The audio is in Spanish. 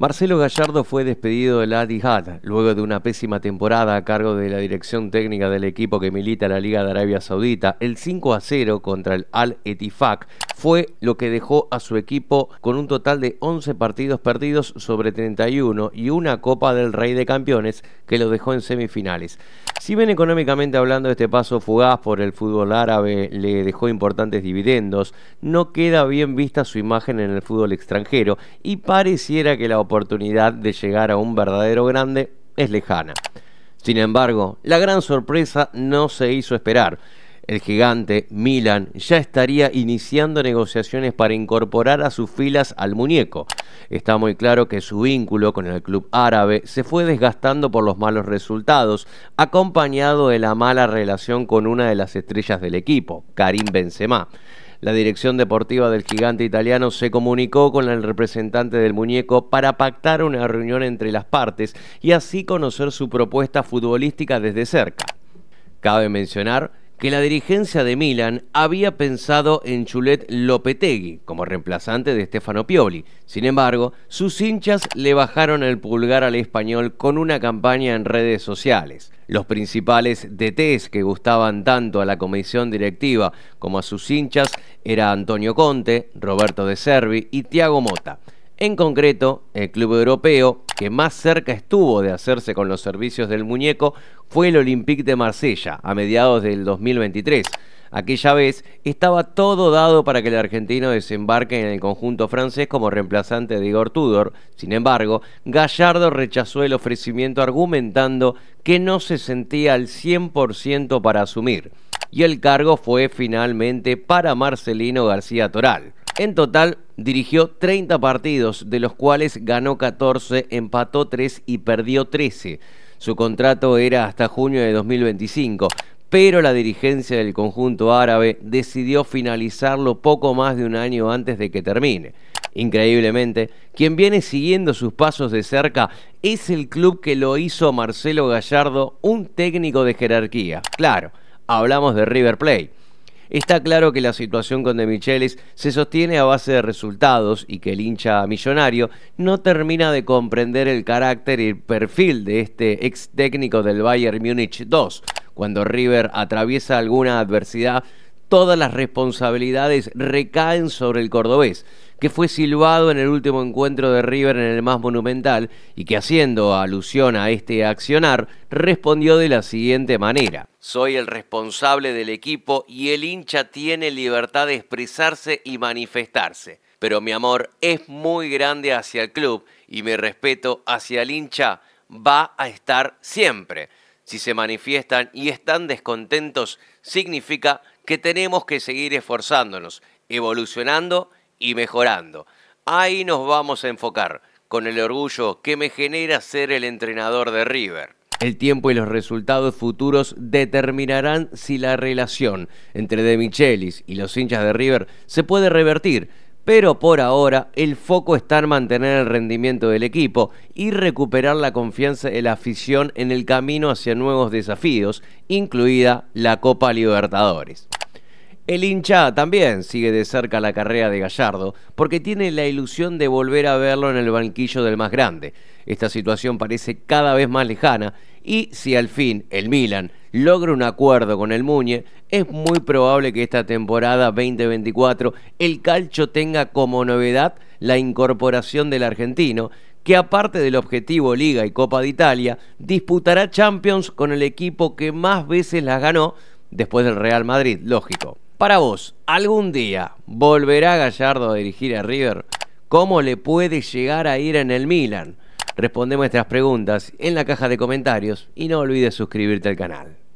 Marcelo Gallardo fue despedido del Adihad luego de una pésima temporada a cargo de la dirección técnica del equipo que milita la Liga de Arabia Saudita. El 5 a 0 contra el Al-Etifak fue lo que dejó a su equipo con un total de 11 partidos perdidos sobre 31 y una Copa del Rey de Campeones que lo dejó en semifinales. Si bien económicamente hablando este paso fugaz por el fútbol árabe le dejó importantes dividendos, no queda bien vista su imagen en el fútbol extranjero y pareciera que la oportunidad de llegar a un verdadero grande es lejana. Sin embargo, la gran sorpresa no se hizo esperar. El gigante Milan ya estaría iniciando negociaciones para incorporar a sus filas al muñeco. Está muy claro que su vínculo con el club árabe se fue desgastando por los malos resultados, acompañado de la mala relación con una de las estrellas del equipo, Karim Benzema la dirección deportiva del gigante italiano se comunicó con el representante del muñeco para pactar una reunión entre las partes y así conocer su propuesta futbolística desde cerca. Cabe mencionar que la dirigencia de Milan había pensado en Chulet Lopetegui como reemplazante de Stefano Pioli. Sin embargo, sus hinchas le bajaron el pulgar al español con una campaña en redes sociales. Los principales DTs que gustaban tanto a la comisión directiva como a sus hinchas era Antonio Conte, Roberto De Servi y Tiago Mota. En concreto, el club europeo que más cerca estuvo de hacerse con los servicios del muñeco fue el Olympique de Marsella a mediados del 2023. Aquella vez estaba todo dado para que el argentino desembarque en el conjunto francés como reemplazante de Igor Tudor. Sin embargo, Gallardo rechazó el ofrecimiento argumentando que no se sentía al 100% para asumir y el cargo fue finalmente para Marcelino García Toral. En total, dirigió 30 partidos, de los cuales ganó 14, empató 3 y perdió 13. Su contrato era hasta junio de 2025, pero la dirigencia del conjunto árabe decidió finalizarlo poco más de un año antes de que termine. Increíblemente, quien viene siguiendo sus pasos de cerca es el club que lo hizo Marcelo Gallardo un técnico de jerarquía. Claro, hablamos de River Plate. Está claro que la situación con De Michelis se sostiene a base de resultados y que el hincha millonario no termina de comprender el carácter y el perfil de este ex técnico del Bayern Múnich 2. Cuando River atraviesa alguna adversidad, todas las responsabilidades recaen sobre el cordobés, que fue silbado en el último encuentro de River en el más monumental y que haciendo alusión a este accionar, respondió de la siguiente manera soy el responsable del equipo y el hincha tiene libertad de expresarse y manifestarse. Pero mi amor es muy grande hacia el club y mi respeto hacia el hincha va a estar siempre. Si se manifiestan y están descontentos, significa que tenemos que seguir esforzándonos, evolucionando y mejorando. Ahí nos vamos a enfocar, con el orgullo que me genera ser el entrenador de River. El tiempo y los resultados futuros determinarán si la relación entre De Michelis y los hinchas de River se puede revertir, pero por ahora el foco está en mantener el rendimiento del equipo y recuperar la confianza de la afición en el camino hacia nuevos desafíos, incluida la Copa Libertadores. El hincha también sigue de cerca la carrera de Gallardo porque tiene la ilusión de volver a verlo en el banquillo del más grande. Esta situación parece cada vez más lejana y si al fin el Milan logra un acuerdo con el Muñe, es muy probable que esta temporada 2024 el Calcio tenga como novedad la incorporación del argentino que aparte del objetivo Liga y Copa de Italia, disputará Champions con el equipo que más veces las ganó después del Real Madrid, lógico. Para vos, ¿algún día volverá Gallardo a dirigir a River? ¿Cómo le puede llegar a ir en el Milan? responde nuestras preguntas en la caja de comentarios y no olvides suscribirte al canal.